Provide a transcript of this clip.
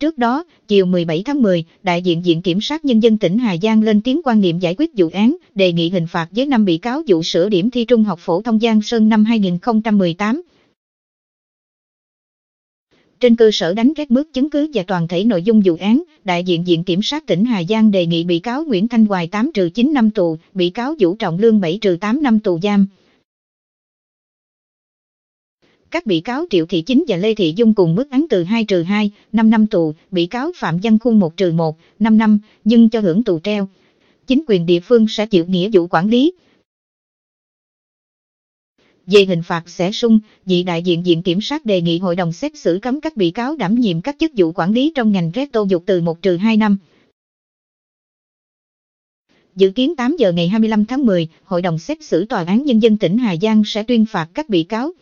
Trước đó, chiều 17 tháng 10, đại diện Viện Kiểm sát Nhân dân tỉnh Hà Giang lên tiếng quan niệm giải quyết vụ án, đề nghị hình phạt với năm bị cáo vụ sửa điểm thi trung học phổ thông Giang Sơn năm 2018. Trên cơ sở đánh các bước chứng cứ và toàn thể nội dung vụ án, đại diện Viện Kiểm sát tỉnh Hà Giang đề nghị bị cáo Nguyễn Thanh Hoài 8 9 năm tù, bị cáo Vũ Trọng Lương 7 8 năm tù giam. Các bị cáo Triệu Thị Chính và Lê Thị Dung cùng mức án từ 2 trừ 2, 5 năm tù, bị cáo Phạm Văn Khuôn 1 trừ 1, 5 năm, nhưng cho hưởng tù treo. Chính quyền địa phương sẽ chịu nghĩa vụ quản lý. Về hình phạt sẽ sung, vị đại diện Viện Kiểm sát đề nghị hội đồng xét xử cấm các bị cáo đảm nhiệm các chức vụ quản lý trong ngành rét tô dục từ 1 trừ 2 năm. Dự kiến 8 giờ ngày 25 tháng 10, Hội đồng xét xử Tòa án Nhân dân tỉnh Hà Giang sẽ tuyên phạt các bị cáo